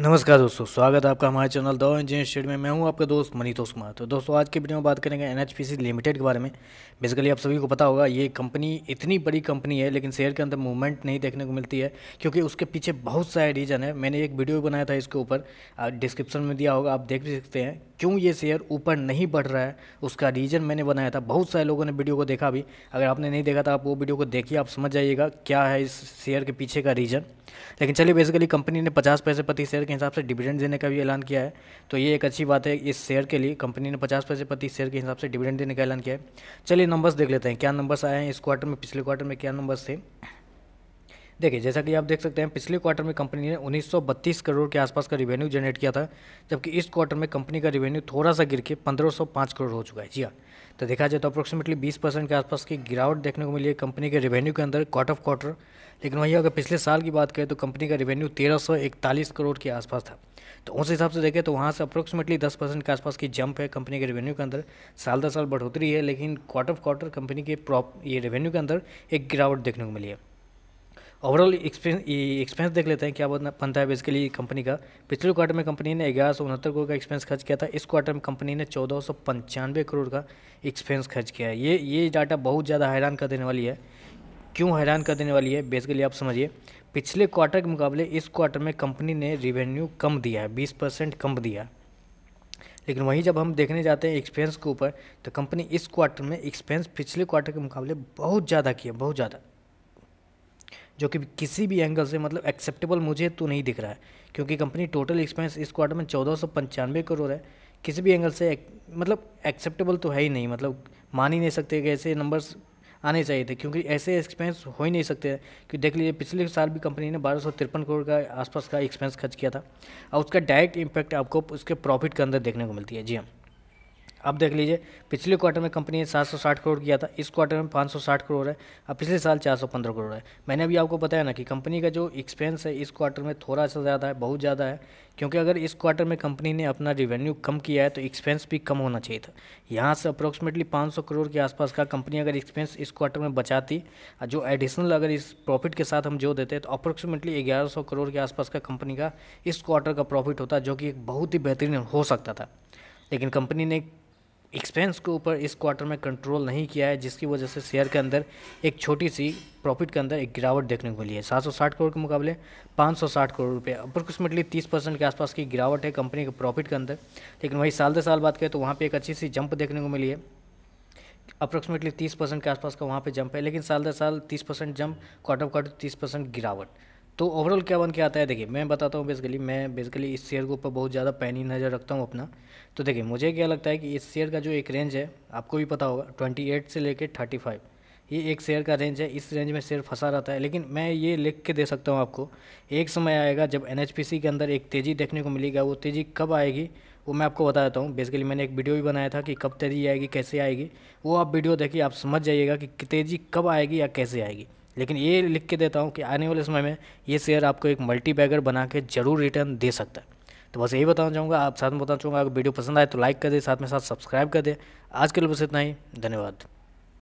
नमस्कार दोस्तों स्वागत है आपका हमारे चैनल दो इंजीनियर स्टेड में मैं हूं आपका दोस्त मनीतोष कुमार तो दोस्तों आज के वीडियो में बात करेंगे एनएचपीसी लिमिटेड के बारे में बेसिकली आप सभी को पता होगा ये कंपनी इतनी बड़ी कंपनी है लेकिन शेयर के अंदर मूवमेंट नहीं देखने को मिलती है क्योंकि उसके पीछे बहुत सारे रीज़न है मैंने एक वीडियो बनाया था इसके ऊपर डिस्क्रिप्शन में दिया होगा आप देख भी सकते हैं क्यों ये शेयर ऊपर नहीं बढ़ रहा है उसका रीज़न मैंने बनाया था बहुत सारे लोगों ने वीडियो को देखा भी अगर आपने नहीं देखा था आप वो वीडियो को देखिए आप समझ जाइएगा क्या है इस शेयर के पीछे का रीज़न लेकिन चलिए बेसिकली कंपनी ने पचास पैसे प्रति शेयर के हिसाब से डिविडेंड देने का भी ऐलान किया है तो ये एक अच्छी बात है इस शेयर के लिए कंपनी ने पचास पैसे प्रति शेयर के हिसाब से डिविडेंड देने का ऐलान किया है चलिए नंबर्स देख लेते हैं क्या नंबर्स आए हैं इस क्वार्टर में पिछले क्वार्टर में क्या नंबर्स थे देखिए जैसा कि आप देख सकते हैं पिछले क्वार्टर में कंपनी ने 1932 करोड़ के आसपास का रिवेन्यू जनरेट किया था जबकि इस क्वार्टर में कंपनी का रिवेन्यू थोड़ा सा गिर के 1505 करोड़ हो चुका है जी हाँ तो देखा जाए तो अप्रोक्सीमेटली 20 परसेंट के आसपास की गिरावट देखने को मिली है कंपनी के रिवेन्यू के अंदर क्वार्टर ऑफ क्वार्टर लेकिन वहीं अगर पिछले साल की बात करें तो कंपनी का रेवेन्यू तेरह करोड़ के आसपास था तो उस हिसाब से देखें तो वहाँ से अप्रोक्सीमेटली 10 परसेंट के आसपास की जंप है कंपनी के रेवेन्यू के अंदर साल दर साल बढ़ोतरी है लेकिन क्वार्टर ऑफ क्वार्टर कंपनी के प्रॉप ये रेवेन्यू के अंदर एक गिरावट देखने को मिली है ओवरऑल एक्सपेंस एक्सपेंस देख लेते हैं क्या बोलना बनता है बेसिकली कंपनी का पिछले क्वार्टर में कंपनी ने ग्यारह सौ उनहत्तर करोड़ का एक्सपेंस खर्च किया था इस क्वार्टर में कंपनी ने चौदह सौ पंचानवे करोड़ का एक्सपेंस खर्च किया है ये ये डाटा बहुत ज़्यादा हैरान कर देने वाली है क्यों हैरान कर देने वाली है बेसिकली आप समझिए पिछले क्वार्टर के मुकाबले इस क्वार्टर में कंपनी ने रिवेन्यू कम दिया है बीस परसेंट कम दिया है लेकिन वहीं जब हम देखने जाते हैं एक्सपेंस के ऊपर तो कंपनी इस क्वार्टर में एक्सपेंस पिछले क्वार्टर के मुकाबले बहुत ज़्यादा किया बहुत ज़्यादा जो कि किसी भी एंगल से मतलब एक्सेप्टेबल मुझे तो नहीं दिख रहा है क्योंकि कंपनी टोटल एक्सपेंस इस क्वार्टर में चौदह सौ पंचानवे करोड़ है किसी भी एंगल से एक, मतलब एक्सेप्टेबल तो है ही नहीं मतलब मान ही नहीं सकते कि ऐसे नंबर्स आने चाहिए थे क्योंकि ऐसे एक्सपेंस हो ही नहीं सकते कि देख लीजिए पिछले साल भी कंपनी ने बारह करोड़ का आसपास का एक्सपेंस खर्च किया था और उसका डायरेक्ट इम्पैक्ट आपको उसके प्रॉफिट के अंदर देखने को मिलती है जी हाँ अब देख लीजिए पिछले क्वार्टर में कंपनी ने 760 करोड़ किया था इस क्वार्टर में 560 करोड़ है अब पिछले साल 415 करोड़ है मैंने अभी आपको बताया ना कि कंपनी का जो एक्सपेंस है इस क्वार्टर में थोड़ा सा ज़्यादा है बहुत ज़्यादा है क्योंकि अगर इस क्वार्टर में कंपनी ने अपना रिवेन्यू कम किया है तो एक्सपेंस भी कम होना चाहिए था यहाँ से अप्रोक्सीमेटली पाँच करोड़ के आसपास का कंपनी अगर एक्सपेंस इस क्वार्टर में बचाती जो एडिशनल अगर इस प्रॉफिट के साथ हम जो देते तो अप्रोक्सीमेटली ग्यारह करोड़ के आसपास का कंपनी का इस क्वार्टर का प्रॉफिट होता जो कि एक बहुत ही बेहतरीन हो सकता था लेकिन कंपनी ने एक्सपेंस के ऊपर इस क्वार्टर में कंट्रोल नहीं किया है जिसकी वजह से शेयर के अंदर एक छोटी सी प्रॉफिट के अंदर एक गिरावट देखने को मिली है 760 करोड़ के मुकाबले 560 करोड़ रुपये अप्रोक्सीमेटली 30 परसेंट के आसपास की गिरावट है कंपनी के प्रॉफिट के अंदर लेकिन वही साल दर साल बात करें तो वहाँ पर एक अच्छी सी जंप देखने को मिली है अप्रोक्सीमेटली तीस परसेंट के आसपास का वहाँ पर जंप है लेकिन साल दर साल तीस परसेंट जंप क्वार्टर क्वार्टर तीस परसेंट गिरावट तो ओवरऑल क्या बन के आता है देखिए मैं बताता हूँ बेसिकली मैं बेसिकली इस शेयर के ऊपर बहुत ज़्यादा पैनी नज़र रखता हूँ अपना तो देखिए मुझे क्या लगता है कि इस शेयर का जो एक रेंज है आपको भी पता होगा ट्वेंटी एट से लेकर थर्टी फाइव ये एक शेयर का रेंज है इस रेंज में शेयर फंसा रहता है लेकिन मैं ये लिख के दे सकता हूँ आपको एक समय आएगा जब एन के अंदर एक तेज़ी देखने को मिलेगा वो तेज़ी कब आएगी वो मैं आपको बता देता हूँ बेसिकली मैंने एक वीडियो भी बनाया था कि कब तेज़ी आएगी कैसे आएगी वो आप वीडियो देखिए आप समझ जाइएगा कि तेज़ी कब आएगी या कैसे आएगी लेकिन ये लिख के देता हूँ कि आने वाले समय में ये शेयर आपको एक मल्टी बैगर बना के ज़रूर रिटर्न दे सकता है तो बस यही बताना चाहूँगा आप साथ में बताना चाहूँगा अगर वीडियो पसंद आए तो लाइक कर दे साथ में साथ सब्सक्राइब कर दे आज के लिए बस इतना ही धन्यवाद